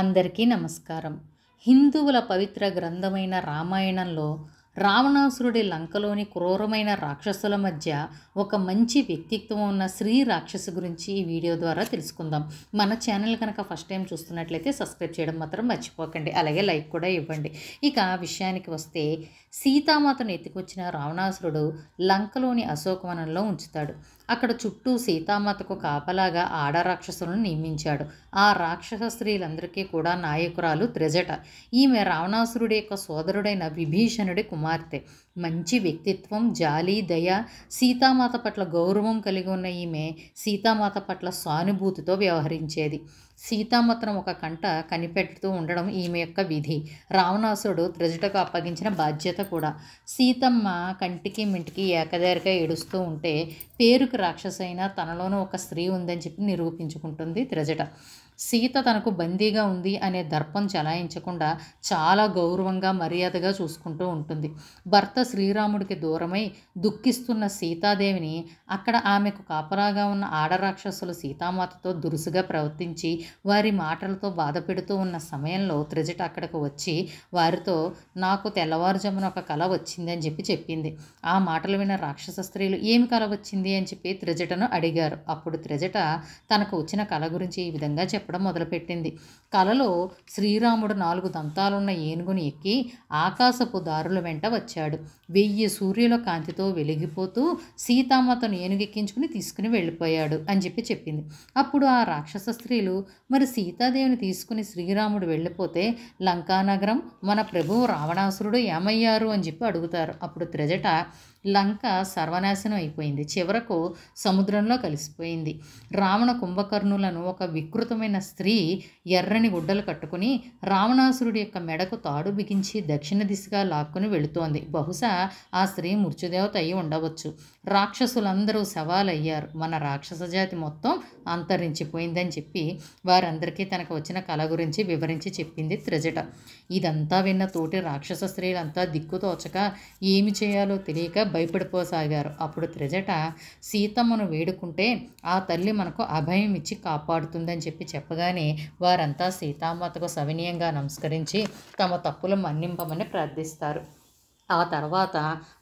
అందరికీ నమస్కారం హిందువుల పవిత్ర గ్రంథమైన రామాయణంలో రావణాసురుడి లంకలోని క్రూరమైన రాక్షసుల మధ్య ఒక మంచి వ్యక్తిత్వం ఉన్న స్త్రీ రాక్షసు గురించి ఈ వీడియో ద్వారా తెలుసుకుందాం మన ఛానల్ కనుక ఫస్ట్ టైం చూస్తున్నట్లయితే సబ్స్క్రైబ్ చేయడం మాత్రం మర్చిపోకండి అలాగే లైక్ కూడా ఇవ్వండి ఇక విషయానికి వస్తే సీతామాతను ఎత్తుకొచ్చిన రావణాసురుడు లంకలోని అశోకవనంలో ఉంచుతాడు అక్కడ చుట్టూ సీతామాతకు కాపలాగా ఆడ రాక్షసులను నియమించాడు ఆ రాక్షస స్త్రీలందరికీ కూడా నాయకురాలు త్రిజట ఈమె రావణాసురుడి యొక్క సోదరుడైన విభీషణుడి కుమార్తె మంచి వ్యక్తిత్వం జాలి దయ సీతామాత పట్ల గౌరవం కలిగి ఉన్న ఈమె సీతామాత పట్ల సానుభూతితో వ్యవహరించేది సీతామాతను ఒక కంట కనిపెడుతూ ఉండడం ఈమె యొక్క విధి రావణాసురుడు త్రిజటకు అప్పగించిన బాధ్యత కూడా సీతమ్మ కంటికి మింటికి ఏకదారిగా ఏడుస్తూ ఉంటే పేరుకు రాక్షసైన తనలోనూ ఒక స్త్రీ ఉందని చెప్పి నిరూపించుకుంటుంది త్రిజట సీత తనకు బందీగా ఉంది అనే దర్పం చలాయించకుండా చాలా గౌరవంగా మర్యాదగా చూసుకుంటూ ఉంటుంది భర్త శ్రీరాముడికి దూరమై దుఃఖిస్తున్న సీతాదేవిని అక్కడ ఆమెకు కాపరాగా ఉన్న ఆడరాక్షసులు సీతామాతతో దురుసుగా ప్రవర్తించి వారి మాటలతో పెడుతూ ఉన్న సమయంలో త్రిజట అక్కడికి వచ్చి వారితో నాకు తెల్లవారుజామున ఒక కళ వచ్చింది అని చెప్పి చెప్పింది ఆ మాటలు విన్న రాక్షస స్త్రీలు ఏమి కళ వచ్చింది అని చెప్పి త్రిజటను అడిగారు అప్పుడు త్రిజట తనకు వచ్చిన కళ గురించి ఈ విధంగా చెప్పారు చెప్పడం మొదలుపెట్టింది కలలో శ్రీరాముడు నాలుగు దంతాలున్న ఏనుగుని ఎక్కి ఆకాశపు దారుల వెంట వచ్చాడు వెయ్యి సూర్యుల కాంతితో వెలిగిపోతూ సీతామ్మతను ఏనుగెక్కించుకుని తీసుకుని వెళ్ళిపోయాడు అని చెప్పి చెప్పింది అప్పుడు ఆ రాక్షస స్త్రీలు మరి సీతాదేవిని తీసుకుని శ్రీరాముడు వెళ్ళిపోతే లంకానగరం మన ప్రభువు రావణాసురుడు ఏమయ్యారు అని చెప్పి అడుగుతారు అప్పుడు త్రెజట లంక సర్వనాశనం అయిపోయింది చివరకు సముద్రంలో కలిసిపోయింది రావణ కుంభకర్ణులను ఒక వికృతమైన స్త్రీ ఎర్రని గుడ్డలు కట్టుకుని రావణాసురుడి యొక్క మెడకు తాడు బిగించి దక్షిణ దిశగా లాక్కుని వెళుతోంది బహుశా ఆ స్త్రీ మృత్యుదేవత అయి ఉండవచ్చు రాక్షసులందరూ అయ్యారు మన రాక్షస జాతి మొత్తం అంతరించిపోయిందని చెప్పి వారందరికీ తనకు వచ్చిన కళ గురించి వివరించి చెప్పింది త్రిజట ఇదంతా విన్న తోటి రాక్షస స్త్రీలంతా దిక్కుతోచక ఏమి చేయాలో తెలియక భయపడిపోసాగారు అప్పుడు త్రిజట సీతమ్మను వేడుకుంటే ఆ తల్లి మనకు అభయం ఇచ్చి కాపాడుతుందని చెప్పి చెప్పారు చెప్పగానే వారంతా సీతామాతకు సవినీయంగా నమస్కరించి తమ తప్పులు మన్నింపమని ప్రార్థిస్తారు ఆ తర్వాత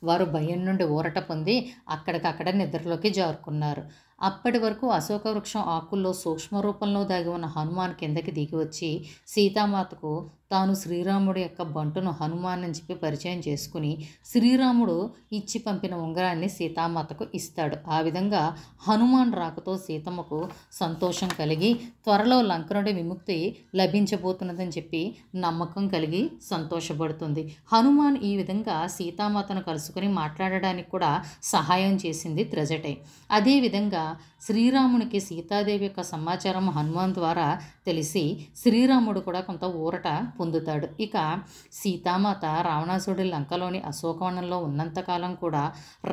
వారు భయం నుండి ఊరట పొంది అక్కడికక్కడ నిద్రలోకి జారుకున్నారు అప్పటి వరకు అశోక వృక్షం ఆకుల్లో సూక్ష్మ రూపంలో దాగి ఉన్న హనుమాన్ కిందకి దిగి వచ్చి సీతామాతకు తాను శ్రీరాముడి యొక్క బంటును హనుమాన్ అని చెప్పి పరిచయం చేసుకుని శ్రీరాముడు ఇచ్చి పంపిన ఉంగరాన్ని సీతామాతకు ఇస్తాడు ఆ విధంగా హనుమాన్ రాకతో సీతమ్మకు సంతోషం కలిగి త్వరలో లంకనుడి విముక్తి లభించబోతున్నదని చెప్పి నమ్మకం కలిగి సంతోషపడుతుంది హనుమాన్ ఈ విధంగా సీతామాతను కలుసుకుని మాట్లాడడానికి కూడా సహాయం చేసింది త్రజటే అదేవిధంగా శ్రీరామునికి సీతాదేవి యొక్క సమాచారం హనుమాన్ ద్వారా తెలిసి శ్రీరాముడు కూడా కొంత ఊరట పొందుతాడు ఇక సీతామాత రావణాసుడి లంకలోని అశోకవనంలో ఉన్నంతకాలం కూడా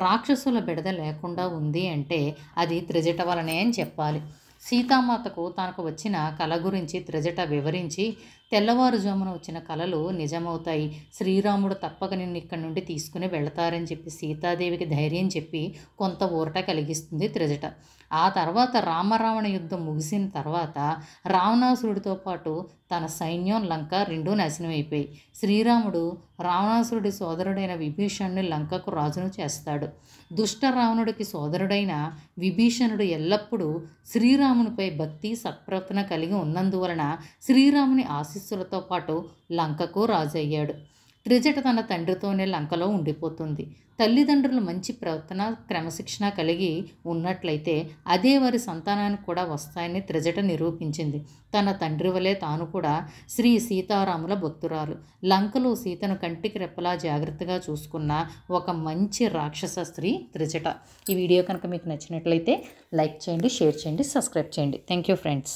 రాక్షసుల బిడద లేకుండా ఉంది అంటే అది త్రిజట వలనే అని చెప్పాలి సీతామాతకు తనకు వచ్చిన కల గురించి త్రిజట వివరించి తెల్లవారుజామున వచ్చిన కలలు నిజమవుతాయి శ్రీరాముడు తప్పక నిన్ను ఇక్కడి నుండి తీసుకుని వెళతారని చెప్పి సీతాదేవికి ధైర్యం చెప్పి కొంత ఊరట కలిగిస్తుంది త్రిజట ఆ తర్వాత రామరావణ యుద్ధం ముగిసిన తర్వాత రావణాసురుడితో పాటు తన సైన్యం లంక రెండూ నాశనమైపోయి శ్రీరాముడు రావణాసురుడి సోదరుడైన విభీషణుని లంకకు రాజును చేస్తాడు దుష్ట రావణుడికి సోదరుడైన విభీషణుడు ఎల్లప్పుడూ శ్రీరామునిపై భక్తి సత్ప్రవర్తన కలిగి ఉన్నందువలన శ్రీరాముని ఆశీస్సులతో పాటు లంకకు రాజయ్యాడు త్రిజట తన తండ్రితోనే లంకలో ఉండిపోతుంది తల్లిదండ్రులు మంచి ప్రవర్తన క్రమశిక్షణ కలిగి ఉన్నట్లయితే అదే వారి సంతానానికి కూడా వస్తాయని త్రిజట నిరూపించింది తన తండ్రి వలె తాను కూడా శ్రీ సీతారాముల భక్తురాలు లంకలో సీతను కంటికి రెప్పలా జాగ్రత్తగా చూసుకున్న ఒక మంచి రాక్షస స్త్రీ త్రిజట ఈ వీడియో కనుక మీకు నచ్చినట్లయితే లైక్ చేయండి షేర్ చేయండి సబ్స్క్రైబ్ చేయండి థ్యాంక్ యూ ఫ్రెండ్స్